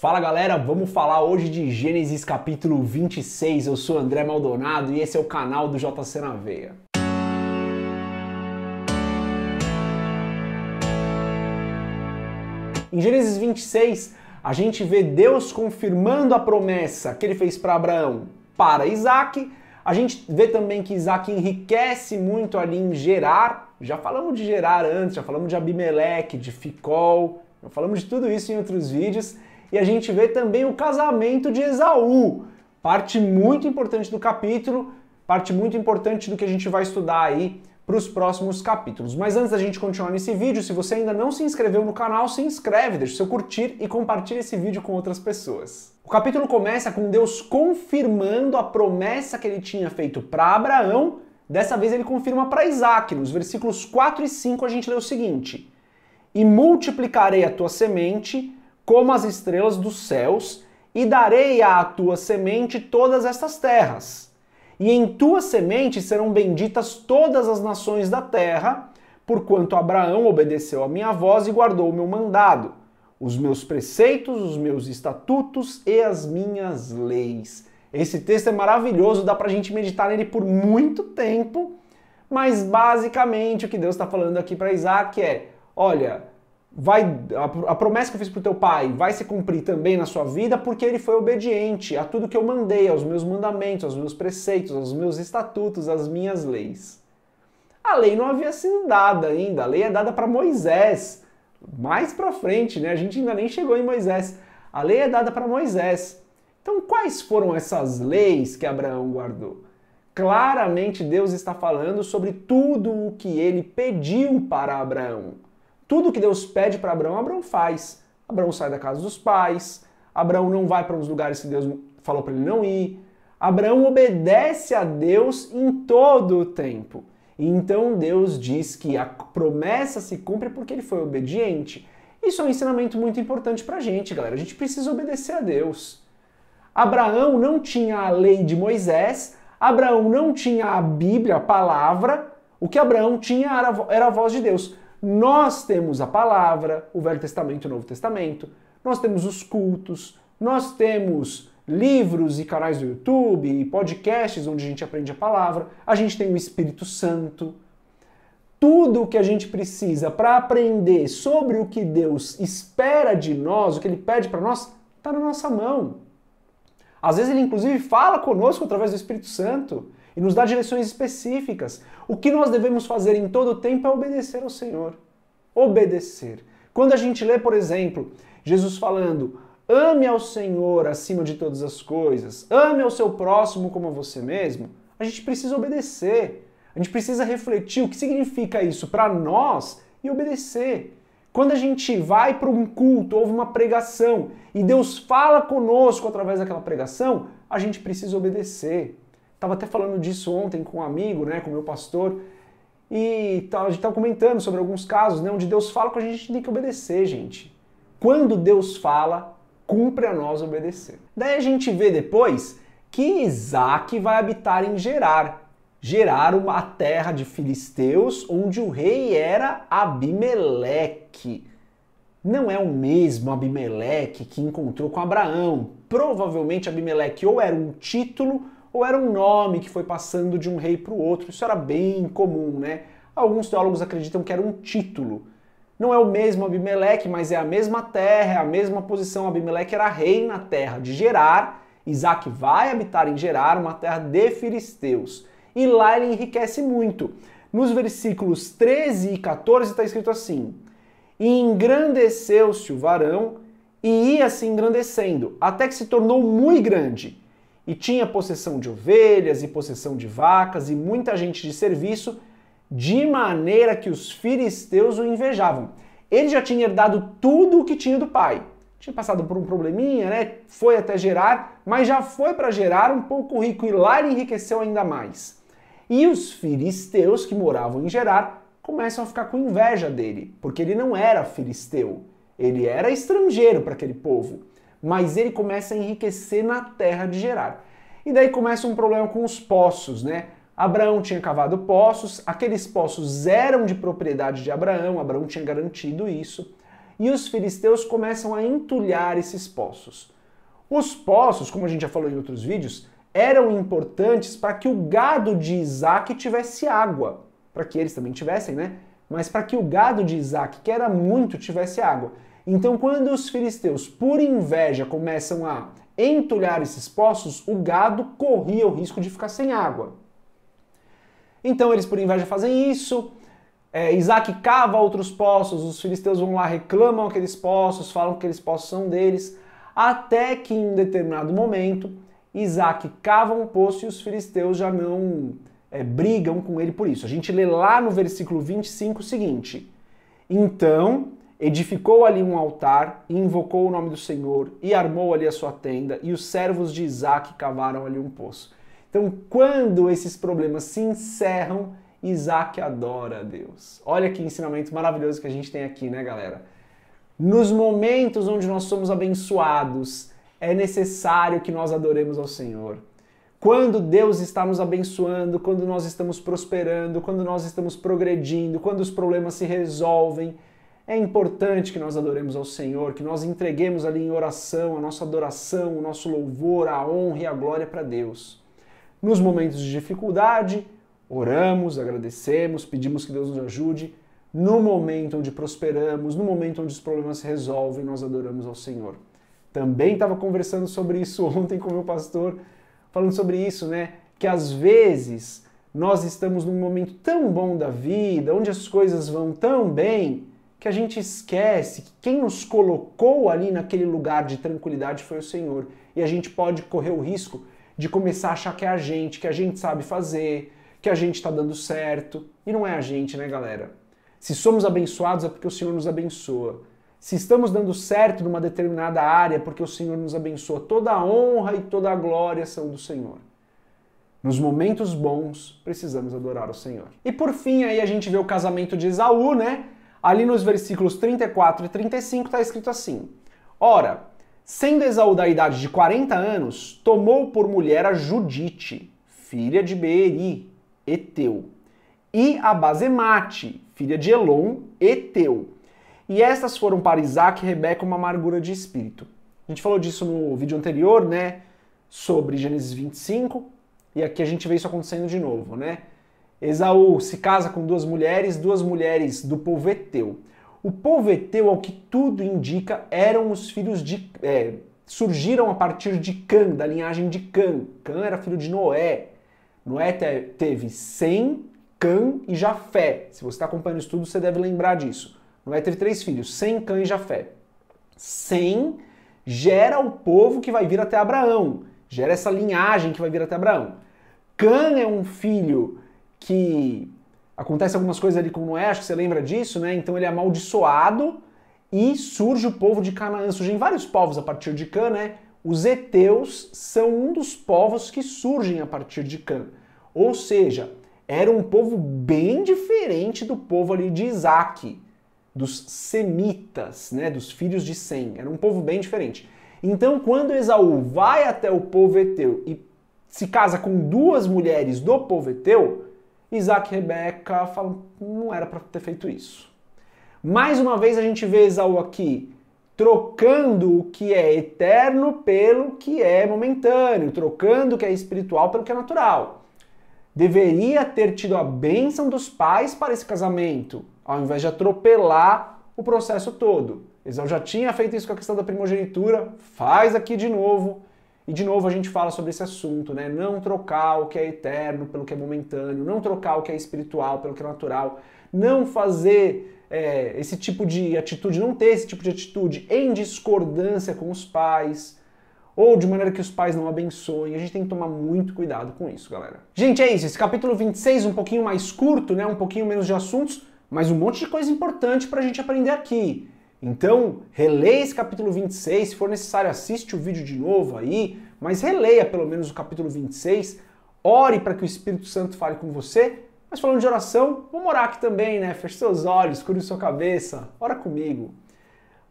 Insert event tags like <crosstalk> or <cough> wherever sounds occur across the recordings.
Fala galera, vamos falar hoje de Gênesis capítulo 26. Eu sou André Maldonado e esse é o canal do JC na Veia. Em Gênesis 26, a gente vê Deus confirmando a promessa que ele fez para Abraão, para Isaac. A gente vê também que Isaac enriquece muito ali em Gerar. Já falamos de Gerar antes, já falamos de Abimeleque, de Ficol, já falamos de tudo isso em outros vídeos e a gente vê também o casamento de Esaú, parte muito importante do capítulo, parte muito importante do que a gente vai estudar aí para os próximos capítulos. Mas antes da gente continuar nesse vídeo, se você ainda não se inscreveu no canal, se inscreve, deixa o seu curtir e compartilha esse vídeo com outras pessoas. O capítulo começa com Deus confirmando a promessa que ele tinha feito para Abraão. Dessa vez ele confirma para Isaac. Nos versículos 4 e 5 a gente lê o seguinte: E multiplicarei a tua semente como as estrelas dos céus, e darei à tua semente todas estas terras. E em tua semente serão benditas todas as nações da terra, porquanto Abraão obedeceu à minha voz e guardou o meu mandado, os meus preceitos, os meus estatutos e as minhas leis. Esse texto é maravilhoso, dá para a gente meditar nele por muito tempo, mas basicamente o que Deus está falando aqui para Isaac é: olha, vai a, promessa que eu fiz para o teu pai vai se cumprir também na sua vida porque ele foi obediente a tudo que eu mandei, aos meus mandamentos, aos meus preceitos, aos meus estatutos, às minhas leis. A lei não havia sido dada ainda, a lei é dada para Moisés. Mais para frente, né? A gente ainda nem chegou em Moisés. A lei é dada para Moisés. Então, quais foram essas leis que Abraão guardou? Claramente Deus está falando sobre tudo o que ele pediu para Abraão tudo que Deus pede para Abraão, Abraão faz. Abraão sai da casa dos pais, Abraão não vai para os lugares que Deus falou para ele não ir. Abraão obedece a Deus em todo o tempo. E então Deus diz que a promessa se cumpre porque ele foi obediente. Isso é um ensinamento muito importante para a gente, galera. A gente precisa obedecer a Deus. Abraão não tinha a lei de Moisés, Abraão não tinha a Bíblia, a palavra. O que Abraão tinha era a voz de Deus. Nós temos a palavra, o Velho Testamento e o Novo Testamento, nós temos os cultos, nós temos livros e canais do YouTube e podcasts onde a gente aprende a palavra, a gente tem o Espírito Santo. Tudo o que a gente precisa para aprender sobre o que Deus espera de nós, o que Ele pede para nós, está na nossa mão. Às vezes Ele, inclusive, fala conosco através do Espírito Santo e nos dá direções específicas. O que nós devemos fazer em todo o tempo é obedecer ao Senhor. Obedecer. Quando a gente lê, por exemplo, Jesus falando: ame ao Senhor acima de todas as coisas, ame ao seu próximo como a você mesmo, a gente precisa obedecer. A gente precisa refletir o que significa isso para nós e obedecer. Quando a gente vai para um culto, houve uma pregação e Deus fala conosco através daquela pregação, a gente precisa obedecer. Estava até falando disso ontem com um amigo, né, com meu pastor, e a gente estava comentando sobre alguns casos né, onde Deus fala que a gente tem que obedecer, gente. Quando Deus fala, cumpre a nós obedecer. Daí a gente vê depois que Isaac vai habitar em Gerar. Gerar uma terra de filisteus onde o rei era Abimeleque. Não é o mesmo Abimeleque que encontrou com Abraão. Provavelmente Abimeleque ou era um título ou era um nome que foi passando de um rei para o outro. Isso era bem comum, né? Alguns teólogos acreditam que era um título. Não é o mesmo Abimeleque, mas é a mesma terra, é a mesma posição. Abimeleque era rei na terra de Gerar. Isaac vai habitar em Gerar, uma terra de filisteus. E lá ele enriquece muito. Nos versículos 13 e 14 está escrito assim: E engrandeceu-se o varão e ia se engrandecendo, até que se tornou muito grande e tinha possessão de ovelhas e possessão de vacas e muita gente de serviço, de maneira que os filisteus o invejavam. Ele já tinha herdado tudo o que tinha do pai. Tinha passado por um probleminha, né? Foi até gerar, mas já foi para gerar um pouco rico e lá ele enriqueceu ainda mais. E os filisteus que moravam em Gerar começam a ficar com inveja dele, porque ele não era filisteu, ele era estrangeiro para aquele povo mas ele começa a enriquecer na terra de Gerar. E daí começa um problema com os poços, né? Abraão tinha cavado poços, aqueles poços eram de propriedade de Abraão, Abraão tinha garantido isso, e os filisteus começam a entulhar esses poços. Os poços, como a gente já falou em outros vídeos, eram importantes para que o gado de Isaac tivesse água, para que eles também tivessem, né? Mas para que o gado de Isaac, que era muito, tivesse água. Então, quando os filisteus, por inveja, começam a entulhar esses poços, o gado corria o risco de ficar sem água. Então, eles, por inveja, fazem isso. É, Isaac cava outros poços, os filisteus vão lá, reclamam aqueles poços, falam que aqueles poços são deles, até que em um determinado momento, Isaac cava um poço e os filisteus já não é, brigam com ele por isso. A gente lê lá no versículo 25 o seguinte: Então edificou ali um altar, e invocou o nome do Senhor, e armou ali a sua tenda, e os servos de Isaac cavaram ali um poço. Então, quando esses problemas se encerram, Isaac adora a Deus. Olha que ensinamento maravilhoso que a gente tem aqui, né, galera? Nos momentos onde nós somos abençoados, é necessário que nós adoremos ao Senhor. Quando Deus está nos abençoando, quando nós estamos prosperando, quando nós estamos progredindo, quando os problemas se resolvem, é importante que nós adoremos ao Senhor, que nós entreguemos ali em oração a nossa adoração, o nosso louvor, a honra e a glória para Deus. Nos momentos de dificuldade, oramos, agradecemos, pedimos que Deus nos ajude. No momento onde prosperamos, no momento onde os problemas se resolvem, nós adoramos ao Senhor. Também estava conversando sobre isso <laughs> ontem com meu pastor, falando sobre isso, né? Que às vezes nós estamos num momento tão bom da vida, onde as coisas vão tão bem, que a gente esquece que quem nos colocou ali naquele lugar de tranquilidade foi o Senhor. E a gente pode correr o risco de começar a achar que é a gente, que a gente sabe fazer, que a gente está dando certo. E não é a gente, né, galera? Se somos abençoados é porque o Senhor nos abençoa. Se estamos dando certo numa determinada área é porque o Senhor nos abençoa. Toda a honra e toda a glória são do Senhor. Nos momentos bons, precisamos adorar o Senhor. E por fim, aí a gente vê o casamento de Esaú, né? ali nos versículos 34 e 35 está escrito assim: Ora, sendo Esaú da idade de 40 anos, tomou por mulher a Judite, filha de Beeri, Eteu, e a Bazemate, filha de Elon, Eteu. E estas foram para Isaac e Rebeca uma amargura de espírito. A gente falou disso no vídeo anterior, né? Sobre Gênesis 25, e aqui a gente vê isso acontecendo de novo, né? Esaú se casa com duas mulheres, duas mulheres do povo Eteu. O povo Eteu, ao que tudo indica, eram os filhos de. É, surgiram a partir de Cã, da linhagem de Cã. Cã era filho de Noé. Noé te, teve Sem, Cã e Jafé. Se você está acompanhando o estudo, você deve lembrar disso. Noé teve três filhos: Sem, Cã e Jafé. Sem gera o povo que vai vir até Abraão, gera essa linhagem que vai vir até Abraão. Cã é um filho que acontece algumas coisas ali com Noé, acho que você lembra disso, né? Então ele é amaldiçoado e surge o povo de Canaã. Surgem vários povos a partir de Cã, né? Os heteus são um dos povos que surgem a partir de Cã. Ou seja, era um povo bem diferente do povo ali de Isaac, dos semitas, né, dos filhos de Sem. Era um povo bem diferente. Então, quando Esaú vai até o povo heteu e se casa com duas mulheres do povo heteu, Isaac e Rebeca falam, não era para ter feito isso. Mais uma vez a gente vê Esaú aqui trocando o que é eterno pelo que é momentâneo, trocando o que é espiritual pelo que é natural. Deveria ter tido a bênção dos pais para esse casamento, ao invés de atropelar o processo todo. Esaú já tinha feito isso com a questão da primogenitura, faz aqui de novo. E de novo a gente fala sobre esse assunto, né? Não trocar o que é eterno pelo que é momentâneo, não trocar o que é espiritual pelo que é natural, não fazer é, esse tipo de atitude, não ter esse tipo de atitude em discordância com os pais, ou de maneira que os pais não abençoem. A gente tem que tomar muito cuidado com isso, galera. Gente, é isso. Esse capítulo 26, um pouquinho mais curto, né? Um pouquinho menos de assuntos, mas um monte de coisa importante pra gente aprender aqui. Então, releia esse capítulo 26, se for necessário, assiste o vídeo de novo aí, mas releia pelo menos o capítulo 26, ore para que o Espírito Santo fale com você. Mas falando de oração, vamos orar aqui também, né? Feche seus olhos, cure sua cabeça, ora comigo.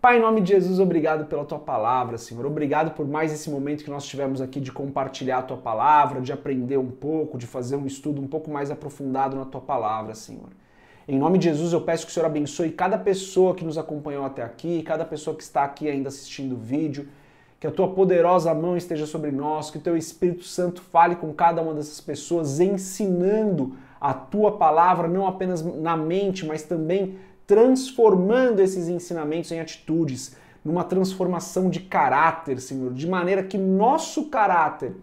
Pai, em nome de Jesus, obrigado pela tua palavra, Senhor. Obrigado por mais esse momento que nós tivemos aqui de compartilhar a tua palavra, de aprender um pouco, de fazer um estudo um pouco mais aprofundado na tua palavra, Senhor. Em nome de Jesus, eu peço que o Senhor abençoe cada pessoa que nos acompanhou até aqui, cada pessoa que está aqui ainda assistindo o vídeo. Que a tua poderosa mão esteja sobre nós, que o teu Espírito Santo fale com cada uma dessas pessoas, ensinando a tua palavra não apenas na mente, mas também transformando esses ensinamentos em atitudes, numa transformação de caráter, Senhor, de maneira que nosso caráter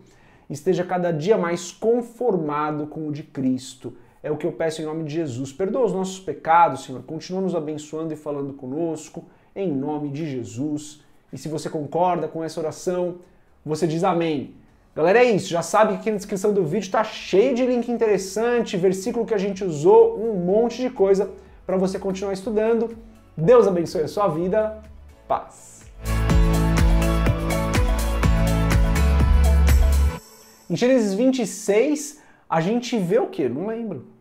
esteja cada dia mais conformado com o de Cristo é o que eu peço em nome de Jesus. Perdoa os nossos pecados, Senhor. Continua nos abençoando e falando conosco, em nome de Jesus. E se você concorda com essa oração, você diz amém. Galera, é isso. Já sabe que aqui na descrição do vídeo está cheio de link interessante, versículo que a gente usou, um monte de coisa para você continuar estudando. Deus abençoe a sua vida. Paz. Em Gênesis 26, a gente vê o quê? Não lembro.